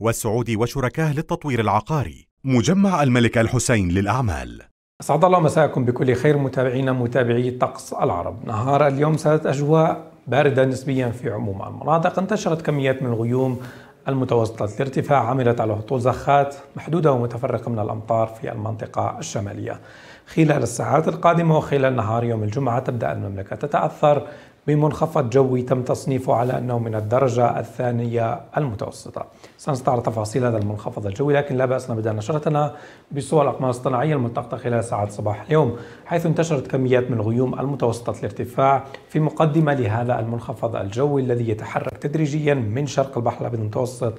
والسعودي وشركاه للتطوير العقاري مجمع الملك الحسين للأعمال أسعد الله مساءكم بكل خير متابعينا متابعي طقس العرب نهار اليوم سادت أجواء باردة نسبيا في عموم المناطق انتشرت كميات من الغيوم المتوسطة الارتفاع عملت على هطول زخات محدودة ومتفرقة من الأمطار في المنطقة الشمالية خلال الساعات القادمة وخلال نهار يوم الجمعة تبدأ المملكة تتأثر بمنخفض جوي تم تصنيفه على أنه من الدرجة الثانية المتوسطة سنستعرض تفاصيل هذا المنخفض الجوي لكن لا بأس نبدأ نشرتنا بصور الأقمار الصناعية الملتقطة خلال ساعات صباح اليوم حيث انتشرت كميات من الغيوم المتوسطة الارتفاع في مقدمة لهذا المنخفض الجوي الذي يتحرك تدريجيا من شرق البحر الأبيض المتوسط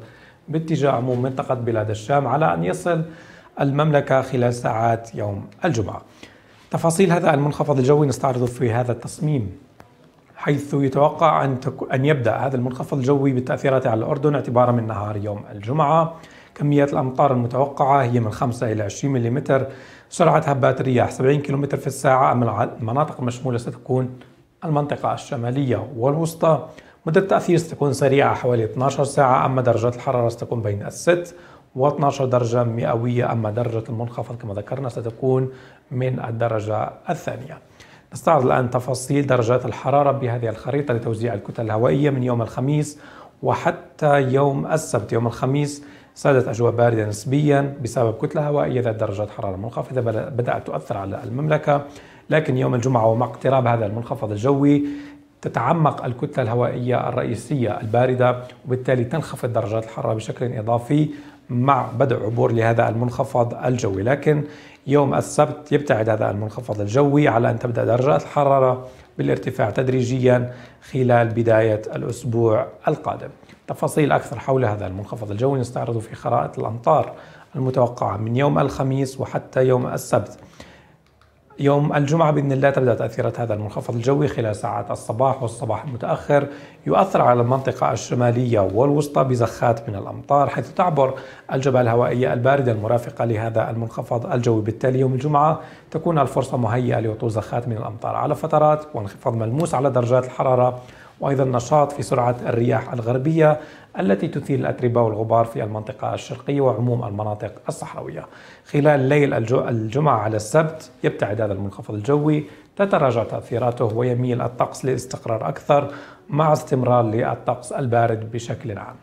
باتجاه عموم منطقة بلاد الشام على أن يصل المملكة خلال ساعات يوم الجمعة تفاصيل هذا المنخفض الجوي نستعرضه في هذا التصميم حيث يتوقع أن, تك... أن يبدأ هذا المنخفض الجوي بالتأثيرات على الأردن اعتبارا من نهار يوم الجمعة كميات الأمطار المتوقعة هي من 5 إلى 20 ملم سرعة هبات الرياح 70 كم في الساعة أما المناطق المشمولة ستكون المنطقة الشمالية والوسطى مدة التأثير ستكون سريعة حوالي 12 ساعة أما درجات الحرارة ستكون بين الست و12 درجة مئوية أما درجة المنخفض كما ذكرنا ستكون من الدرجة الثانية نستعرض الآن تفاصيل درجات الحرارة بهذه الخريطة لتوزيع الكتل الهوائية من يوم الخميس وحتى يوم السبت يوم الخميس سادت أجواء باردة نسبيا بسبب كتلة هوائية ذات درجات حرارة منخفضة بدأت تؤثر على المملكة لكن يوم الجمعة ومع اقتراب هذا المنخفض الجوي تتعمق الكتلة الهوائية الرئيسية الباردة وبالتالي تنخفض درجات الحرارة بشكل إضافي مع بدء عبور لهذا المنخفض الجوي لكن يوم السبت يبتعد هذا المنخفض الجوي على أن تبدأ درجات الحرارة بالارتفاع تدريجيا خلال بداية الأسبوع القادم تفاصيل أكثر حول هذا المنخفض الجوي نستعرضه في خرائط الأمطار المتوقعة من يوم الخميس وحتى يوم السبت يوم الجمعة بإذن الله تبدأ تأثيرات هذا المنخفض الجوي خلال ساعات الصباح والصباح المتأخر يؤثر على المنطقة الشمالية والوسطى بزخات من الأمطار حيث تعبر الجبال الهوائية الباردة المرافقة لهذا المنخفض الجوي بالتالي يوم الجمعة تكون الفرصة مهيئة لوطو زخات من الأمطار على فترات وانخفاض ملموس على درجات الحرارة وأيضا نشاط في سرعة الرياح الغربية التي تثير الأتربة والغبار في المنطقة الشرقية وعموم المناطق الصحراوية خلال ليل الجمعة على السبت يبتعد هذا المنخفض الجوي تتراجع تأثيراته ويميل الطقس للاستقرار أكثر مع استمرار للطقس البارد بشكل عام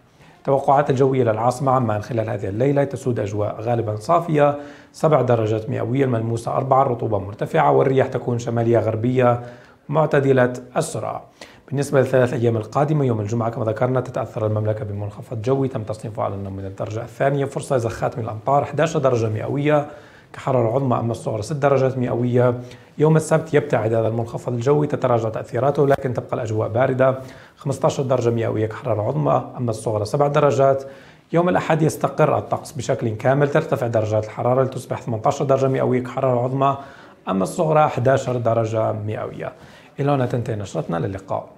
توقعات الجوية للعاصمة عمان خلال هذه الليلة تسود أجواء غالبا صافية سبع درجات مئوية الملموسة اربعه الرطوبة مرتفعة والرياح تكون شمالية غربية معتدلة السرعة بالنسبة للثلاث أيام القادمة يوم الجمعة كما ذكرنا تتأثر المملكة بمنخفض جوي تم تصنيفه على أنه من الدرجة الثانية فرصة زخات من الأمطار 11 درجة مئوية كحرارة عظمى أما الصغرى 6 درجات مئوية يوم السبت يبتعد هذا المنخفض الجوي تتراجع تأثيراته لكن تبقى الأجواء باردة 15 درجة مئوية كحرارة عظمى أما الصغرى 7 درجات يوم الأحد يستقر الطقس بشكل كامل ترتفع درجات الحرارة لتصبح 18 درجة مئوية كحرارة عظمى أما الصغرى 11 درجة مئوية إلى هنا تنتهي نشرتنا للقاء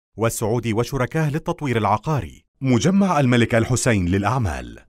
والسعودي وشركاه للتطوير العقاري مجمع الملك الحسين للأعمال